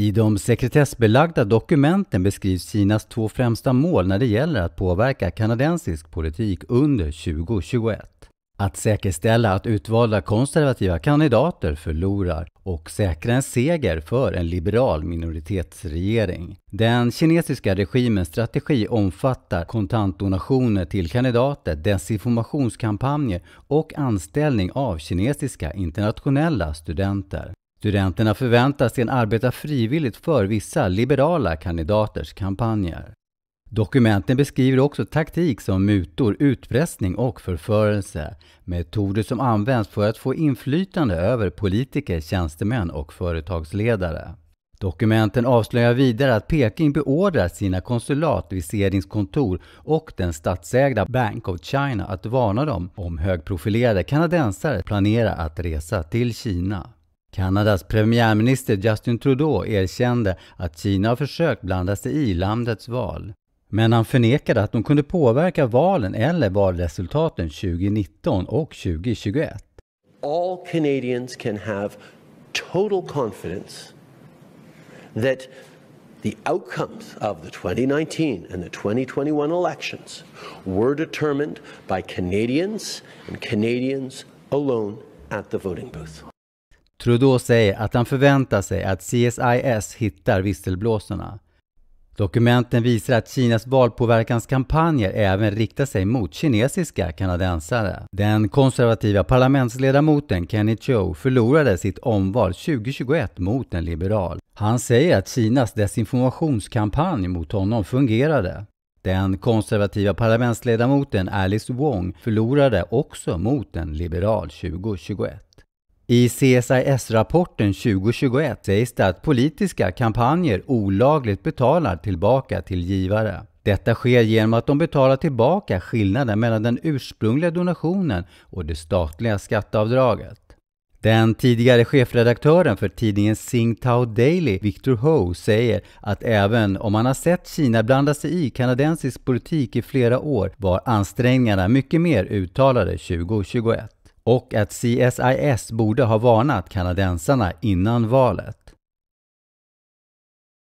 I de sekretessbelagda dokumenten beskrivs Kinas två främsta mål när det gäller att påverka kanadensisk politik under 2021. Att säkerställa att utvalda konservativa kandidater förlorar och säkra en seger för en liberal minoritetsregering. Den kinesiska regimens strategi omfattar kontantdonationer till kandidater, desinformationskampanjer och anställning av kinesiska internationella studenter. Studenterna förväntas sedan arbeta frivilligt för vissa liberala kandidaters kampanjer. Dokumenten beskriver också taktik som mutor, utpressning och förförelse. Metoder som används för att få inflytande över politiker, tjänstemän och företagsledare. Dokumenten avslöjar vidare att Peking beordrar sina konsulat, viseringskontor och den statsägda Bank of China att varna dem om högprofilerade kanadensare planerar att resa till Kina. Kanadas premiärminister Justin Trudeau erkände att Kina har försökt blanda sig i landets val. Men han förnekade att de kunde påverka valen eller valresultaten 2019 och 2021. All Canadians can have total confidence that the outcomes of the 2019 and the 2021 elections were determined by Canadians and Canadians alone at the voting booth. Trudeau säger att han förväntar sig att CSIS hittar visselblåsarna. Dokumenten visar att Kinas valpåverkanskampanjer även riktar sig mot kinesiska kanadensare. Den konservativa parlamentsledamoten Kenny Cho förlorade sitt omval 2021 mot en liberal. Han säger att Kinas desinformationskampanj mot honom fungerade. Den konservativa parlamentsledamoten Alice Wong förlorade också mot en liberal 2021. I CSIS-rapporten 2021 sägs det att politiska kampanjer olagligt betalar tillbaka till givare. Detta sker genom att de betalar tillbaka skillnaden mellan den ursprungliga donationen och det statliga skatteavdraget. Den tidigare chefredaktören för tidningen Tsingtao Daily, Victor Ho, säger att även om man har sett Kina blanda sig i kanadensisk politik i flera år var ansträngningarna mycket mer uttalade 2021 och att CSIS borde ha varnat kanadensarna innan valet.